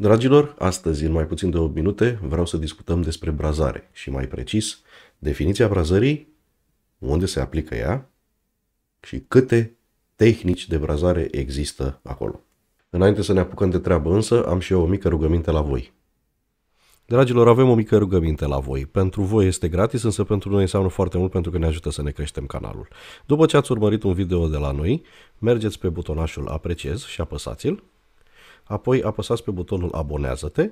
Dragilor, astăzi, în mai puțin de 8 minute, vreau să discutăm despre brazare și mai precis, definiția brazării, unde se aplică ea și câte tehnici de brazare există acolo. Înainte să ne apucăm de treabă însă, am și eu o mică rugăminte la voi. Dragilor, avem o mică rugăminte la voi. Pentru voi este gratis, însă pentru noi înseamnă foarte mult pentru că ne ajută să ne creștem canalul. După ce ați urmărit un video de la noi, mergeți pe butonașul Apreciez și apăsați-l apoi apăsați pe butonul Abonează-te,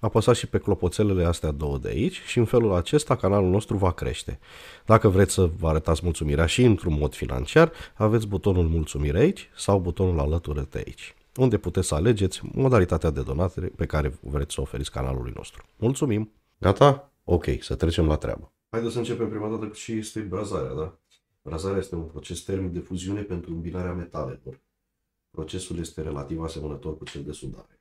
apăsați și pe clopoțelele astea două de aici și în felul acesta canalul nostru va crește. Dacă vreți să vă arătați mulțumirea și într-un mod financiar, aveți butonul Mulțumire aici sau butonul alătură de aici unde puteți să alegeți modalitatea de donare pe care vreți să o oferiți canalului nostru. Mulțumim! Gata? Ok, să trecem la treabă. Haideți să începem prima dată cu ce este brazarea, da? Brazarea este un proces termic de fuziune pentru îmbinarea metalelor procesul este relativ asemănător cu cel de sudare,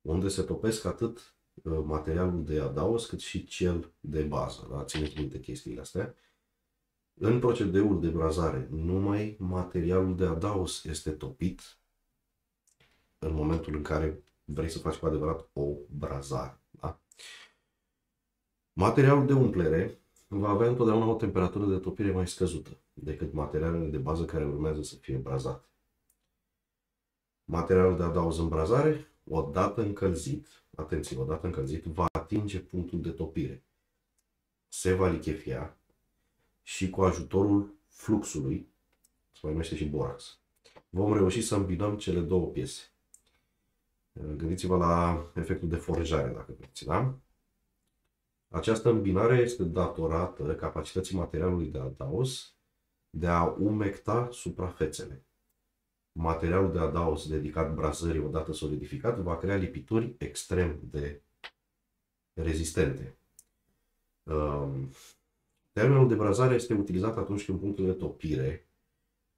unde se topesc atât uh, materialul de adaos cât și cel de bază. Da? Țineți minte chestiile astea. În procedeul de brazare, numai materialul de adaos este topit în momentul în care vrei să faci cu adevărat o brazare. Da? Materialul de umplere va avea întotdeauna o temperatură de topire mai scăzută decât materialele de bază care urmează să fie brazate. Materialul de adaos în brazare, odată încălzit, atenție, odată încălzit, va atinge punctul de topire. Se va lichefia și cu ajutorul fluxului, se mai numește și borax, vom reuși să îmbinăm cele două piese. Gândiți-vă la efectul de forjare, dacă vreți, da? Această îmbinare este datorată capacității materialului de adaos de a umecta suprafețele materialul de adaos dedicat brazării odată solidificat va crea lipituri extrem de rezistente. Ehm, termenul de brazare este utilizat atunci când punctul de topire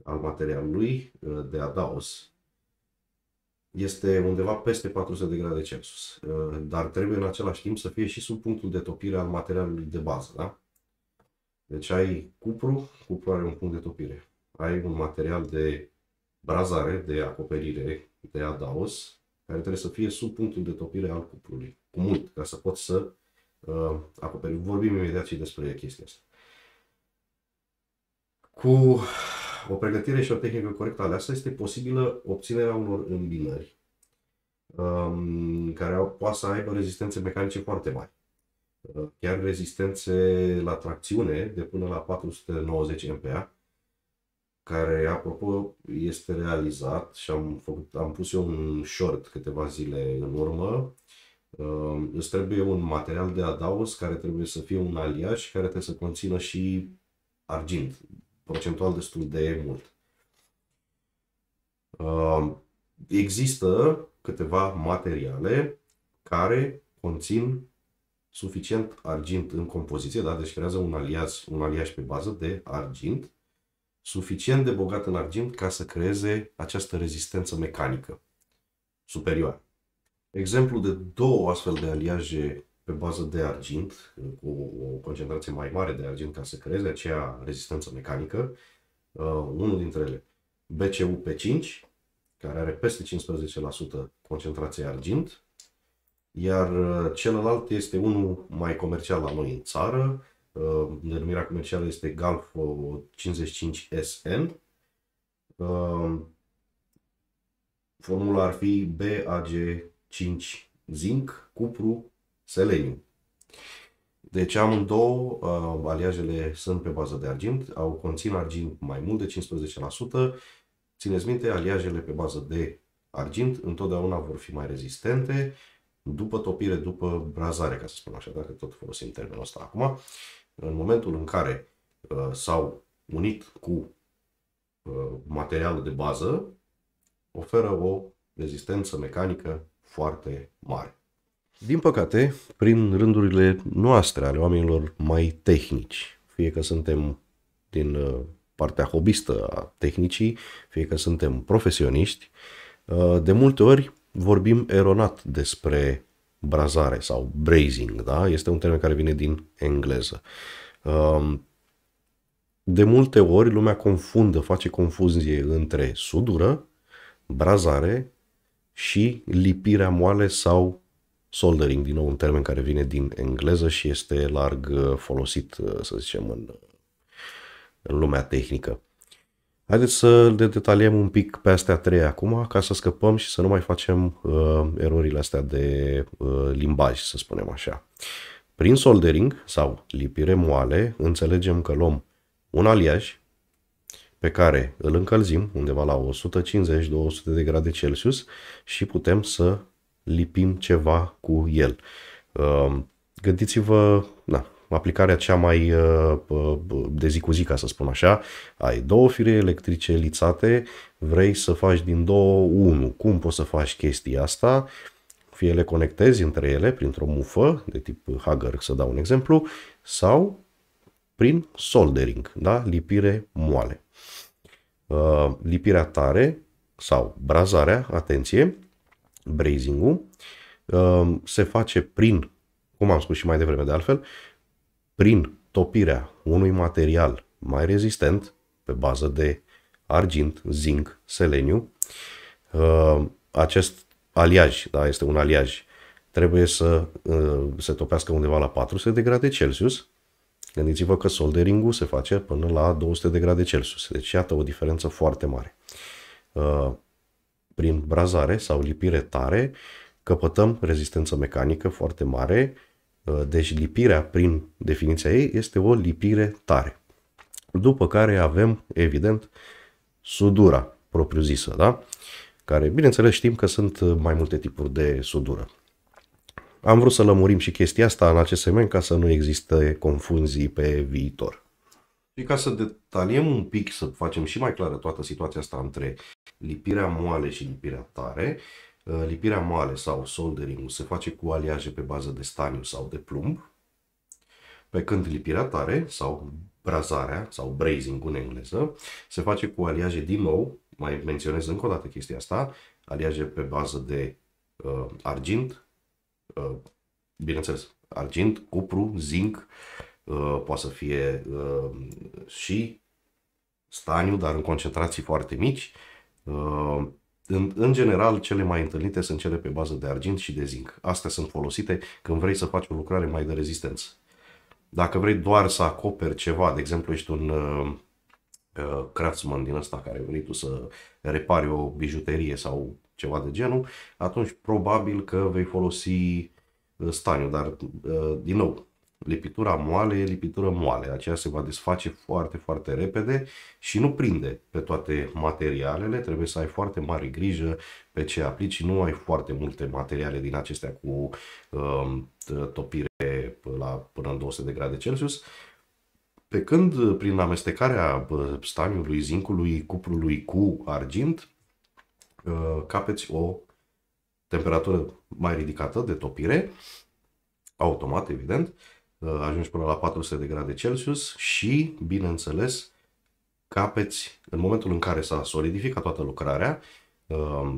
al materialului eh, de adaos este undeva peste 400 de grade Celsius, eh, dar trebuie în același timp să fie și sub punctul de topire al materialului de bază. Da? Deci ai cupru, cupru are un punct de topire. Ai un material de brazare de acoperire, de adaos, care trebuie să fie sub punctul de topire al cuplului, cu mult, ca să pot să uh, acoperim. Vorbim imediat și despre chestia asta. Cu o pregătire și o tehnică corectă aleasă este posibilă obținerea unor îmbinări um, care au, poate să aibă rezistențe mecanice foarte mari. Uh, chiar rezistențe la tracțiune de până la 490 MPa, care, apropo, este realizat și am, făcut, am pus eu un short câteva zile în urmă. Uh, îți trebuie un material de adaos care trebuie să fie un aliaj care trebuie să conțină și argint, procentual destul de mult. Uh, există câteva materiale care conțin suficient argint în compoziție, da? deci creează un aliaj, un aliaj pe bază de argint, suficient de bogat în argint ca să creeze această rezistență mecanică superioară. Exemplu de două astfel de aliaje pe bază de argint, cu o concentrație mai mare de argint ca să creeze aceea rezistență mecanică, uh, unul dintre ele, p 5 care are peste 15% concentrație argint, iar uh, celălalt este unul mai comercial la noi în țară, Uh, denumirea comercială este Galf 55SN. Uh, formula ar fi BAG5 zinc, cupru, seleniu. Deci amândouă, uh, aliajele sunt pe bază de argint, au conțin argint mai mult de 15%. Țineți minte, aliajele pe bază de argint întotdeauna vor fi mai rezistente după topire, după brazare, ca să spun așa, dacă tot folosim termenul ăsta acum în momentul în care uh, s-au unit cu uh, materialul de bază, oferă o rezistență mecanică foarte mare. Din păcate, prin rândurile noastre ale oamenilor mai tehnici, fie că suntem din uh, partea hobistă a tehnicii, fie că suntem profesioniști, uh, de multe ori vorbim eronat despre brazare sau brazing, da? Este un termen care vine din engleză. Um, de multe ori lumea confundă, face confuzie între sudură, brazare și lipirea moale sau soldering, din nou un termen care vine din engleză și este larg uh, folosit, uh, să zicem, în, în lumea tehnică. Haideți să le detaliem un pic pe astea trei acum, ca să scăpăm și să nu mai facem uh, erorile astea de uh, limbaj, să spunem așa. Prin soldering sau lipire moale, înțelegem că luăm un aliaj pe care îl încălzim undeva la 150-200 de grade Celsius și putem să lipim ceva cu el. Uh, gândiți-vă, na, aplicarea cea mai uh, de zi cu zi, ca să spun așa. Ai două fire electrice lițate, vrei să faci din două unu. Cum poți să faci chestia asta? Fie le conectezi între ele printr-o mufă, de tip hager, să dau un exemplu, sau prin soldering, da? lipire moale. Uh, lipirea tare sau brazarea, atenție, brazing-ul, uh, se face prin, cum am spus și mai devreme de altfel, prin topirea unui material mai rezistent, pe bază de argint, zinc, seleniu, uh, acest aliaj, da, este un aliaj, trebuie să uh, se topească undeva la 400 de grade Celsius. Gândiți-vă că solderingul se face până la 200 de grade Celsius, deci iată o diferență foarte mare. Uh, prin brazare sau lipire tare, căpătăm rezistență mecanică foarte mare Uh, deci lipirea, prin definiția ei, este o lipire tare. După care avem, evident, sudura propriu-zisă, da? Care, bineînțeles, știm că sunt uh, mai multe tipuri de sudură. Am vrut să lămurim și chestia asta în acest semen ca să nu existe confuzii pe viitor. Și ca să detaliem un pic, să facem și mai clară toată situația asta între lipirea moale și lipirea tare, Uh, lipirea moale sau soldering se face cu aliaje pe bază de staniu sau de plumb, pe când lipirea tare sau brazarea sau brazing în engleză se face cu aliaje din nou, mai menționez încă o dată chestia asta, aliaje pe bază de uh, argint, uh, bineînțeles, argint, cupru, zinc, uh, poate să fie uh, și staniu, dar în concentrații foarte mici, uh, în, în general, cele mai întâlnite sunt cele pe bază de argint și de zinc. Astea sunt folosite când vrei să faci o lucrare mai de rezistență. Dacă vrei doar să acoperi ceva, de exemplu, ești un uh, uh, craftsman din ăsta care vrei tu să repari o bijuterie sau ceva de genul, atunci probabil că vei folosi uh, staniu, dar uh, din nou, Lipitura moale e lipitură moale, aceea se va desface foarte, foarte repede și nu prinde pe toate materialele, trebuie să ai foarte mare grijă pe ce aplici, nu ai foarte multe materiale din acestea cu uh, topire la până în 200 de grade Celsius, pe când prin amestecarea staniului, zincului, cuprului cu argint, uh, capeți o temperatură mai ridicată de topire, automat, evident, Uh, ajungi până la 400 de grade Celsius și, bineînțeles, capeți, în momentul în care s-a solidificat toată lucrarea, uh,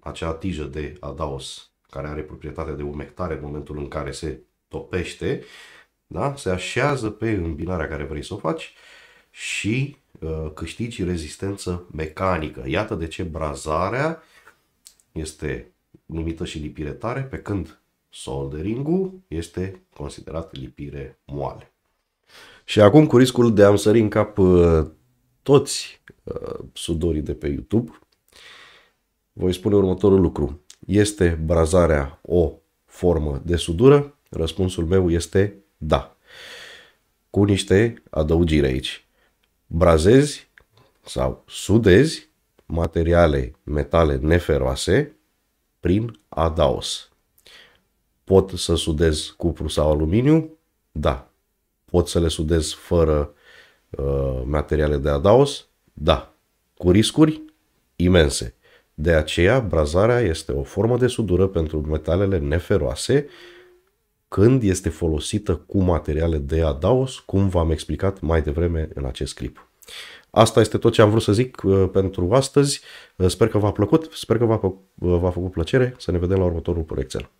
acea tijă de adaos care are proprietatea de umectare în momentul în care se topește, da? se așează pe îmbinarea care vrei să o faci și uh, câștigi rezistență mecanică. Iată de ce brazarea este numită și lipire tare, pe când Solderingul este considerat lipire moale. Și acum cu riscul de a-mi sări în cap uh, toți uh, sudorii de pe YouTube, voi spune următorul lucru. Este brazarea o formă de sudură? Răspunsul meu este da. Cu niște adăugiri aici. Brazezi sau sudezi materiale metale neferoase prin adaos. Pot să sudez cupru sau aluminiu? Da. Pot să le sudez fără uh, materiale de adaos? Da. Cu riscuri imense. De aceea, brazarea este o formă de sudură pentru metalele neferoase când este folosită cu materiale de adaos, cum v-am explicat mai devreme în acest clip. Asta este tot ce am vrut să zic uh, pentru astăzi. Uh, sper că v-a plăcut, sper că uh, v-a, făcut plăcere. Să ne vedem la următorul proiect.